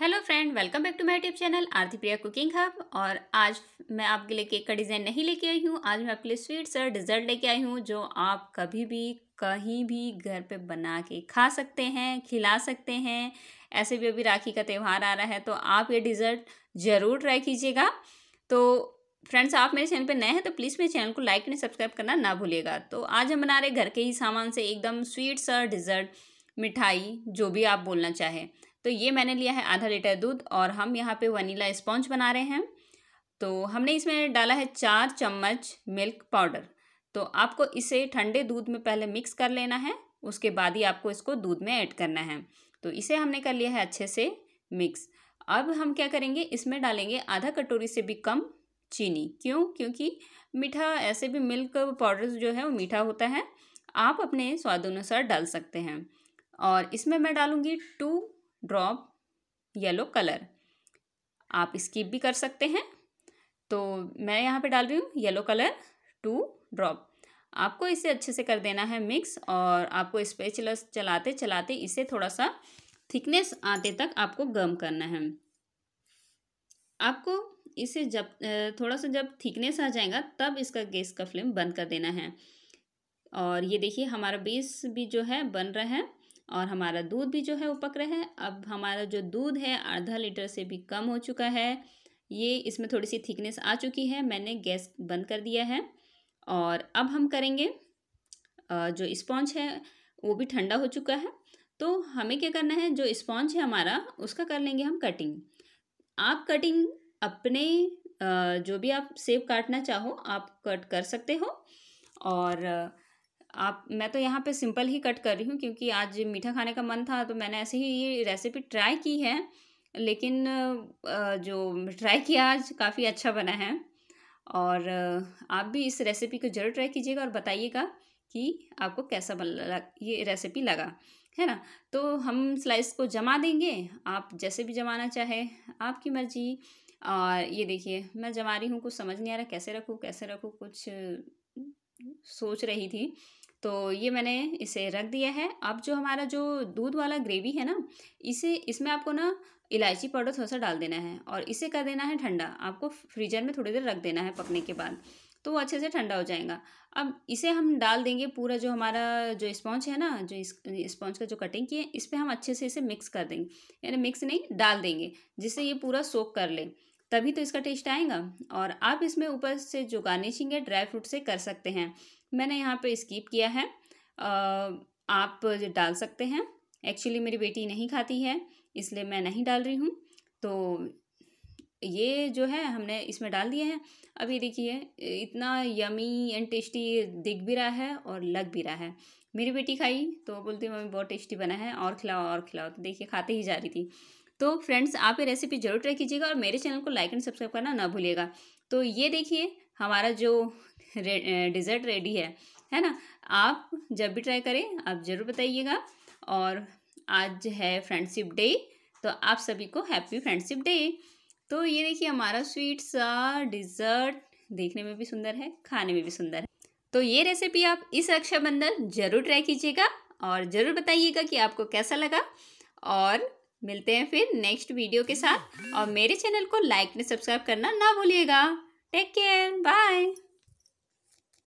hello friend welcome back to my tube channel Aarti Priya cooking hub और आज मैं आपके लिए केक का डिज़ाइन नहीं लेके आई हूँ आज मैं आपके लिए स्वीट्स और डिज़र्ट लेके आई हूँ जो आप कभी भी कहीं भी घर पे बना के खा सकते हैं खिला सकते हैं ऐसे भी अभी राखी का त्यौहार आ रहा है तो आप ये डिज़र्ट ज़रूर ट्राई कीजिएगा तो फ्रेंड्स आप मेरे चैनल पर नए हैं तो प्लीज़ मेरे चैनल को लाइक एंड सब्सक्राइब करना ना भूलिएगा तो आज हम बना रहे घर के ही सामान से एकदम स्वीट्स और डिज़र्ट मिठाई जो भी आप बोलना चाहें तो ये मैंने लिया है आधा लीटर दूध और हम यहाँ पे वनीला स्पॉन्ज बना रहे हैं तो हमने इसमें डाला है चार चम्मच मिल्क पाउडर तो आपको इसे ठंडे दूध में पहले मिक्स कर लेना है उसके बाद ही आपको इसको दूध में ऐड करना है तो इसे हमने कर लिया है अच्छे से मिक्स अब हम क्या करेंगे इसमें डालेंगे आधा कटोरी से भी कम चीनी क्यों क्योंकि मीठा ऐसे भी मिल्क पाउडर जो है वो मीठा होता है आप अपने स्वाद अनुसार डाल सकते हैं और इसमें मैं डालूँगी टू ड्रॉप येलो कलर आप स्किप भी कर सकते हैं तो मैं यहाँ पे डाल रही हूँ येलो कलर टू ड्रॉप आपको इसे अच्छे से कर देना है मिक्स और आपको स्पेचलस चलाते चलाते इसे थोड़ा सा थिकनेस आते तक आपको गम करना है आपको इसे जब थोड़ा सा जब थिकनेस आ जाएगा तब इसका गैस का फ्लेम बंद कर देना है और ये देखिए हमारा बेस भी जो है बन रहा है और हमारा दूध भी जो है पक रहा है अब हमारा जो दूध है आधा लीटर से भी कम हो चुका है ये इसमें थोड़ी सी थिकनेस आ चुकी है मैंने गैस बंद कर दिया है और अब हम करेंगे जो स्पॉन्ज है वो भी ठंडा हो चुका है तो हमें क्या करना है जो स्पॉन्ज है हमारा उसका कर लेंगे हम कटिंग आप कटिंग अपने जो भी आप सेब काटना चाहो आप कट कर सकते हो और आप मैं तो यहाँ पे सिंपल ही कट कर रही हूँ क्योंकि आज मीठा खाने का मन था तो मैंने ऐसे ही ये रेसिपी ट्राई की है लेकिन जो ट्राई किया आज काफ़ी अच्छा बना है और आप भी इस रेसिपी को ज़रूर ट्राई कीजिएगा और बताइएगा कि आपको कैसा बन ये रेसिपी लगा है ना तो हम स्लाइस को जमा देंगे आप जैसे भी जमाना चाहे आपकी मर्ज़ी और ये देखिए मैं जमा रही हूँ कुछ समझ नहीं आ रहा कैसे रखूँ कैसे रखूँ कुछ सोच रही थी तो ये मैंने इसे रख दिया है अब जो हमारा जो दूध वाला ग्रेवी है ना इसे इसमें आपको ना इलायची पाउडर थोड़ा सा डाल देना है और इसे कर देना है ठंडा आपको फ्रीजर में थोड़ी देर रख देना है पकने के बाद तो वो अच्छे से ठंडा हो जाएगा अब इसे हम डाल देंगे पूरा जो हमारा जो स्पॉन्ज है ना जो स्पॉन्ज का जो कटिंग की है इस पर हम अच्छे से इसे मिक्स कर देंगे यानी मिक्स नहीं डाल देंगे जिससे ये पूरा सोक कर ले तभी तो इसका टेस्ट आएगा और आप इसमें ऊपर से जो गार्निशिंग है ड्राई फ्रूट से कर सकते हैं मैंने यहाँ पे स्किप किया है आप डाल सकते हैं एक्चुअली मेरी बेटी नहीं खाती है इसलिए मैं नहीं डाल रही हूँ तो ये जो है हमने इसमें डाल दिए हैं अब ये देखिए इतना यमी एंड टेस्टी दिख भी रहा है और लग भी रहा है मेरी बेटी खाई तो बोलती मम्मी बहुत टेस्टी बना है और खिलाओ और खिलाओ तो देखिए खाते ही जा रही थी तो फ्रेंड्स आप ये रेसिपी जरूर ट्राई कीजिएगा और मेरे चैनल को लाइक एंड सब्सक्राइब करना ना भूलिएगा तो ये देखिए हमारा जो रे, डिज़र्ट रेडी है है ना आप जब भी ट्राई करें आप ज़रूर बताइएगा और आज है फ्रेंडशिप डे तो आप सभी को हैप्पी फ्रेंडशिप डे तो ये देखिए हमारा स्वीट सा डिज़र्ट देखने में भी सुंदर है खाने में भी सुंदर है तो ये रेसिपी आप इस रक्षाबंधन ज़रूर ट्राई कीजिएगा और ज़रूर बताइएगा कि आपको कैसा लगा और मिलते हैं फिर नेक्स्ट वीडियो के साथ और मेरे चैनल को लाइक एंड सब्सक्राइब करना ना भूलिएगा टेक केयर बाय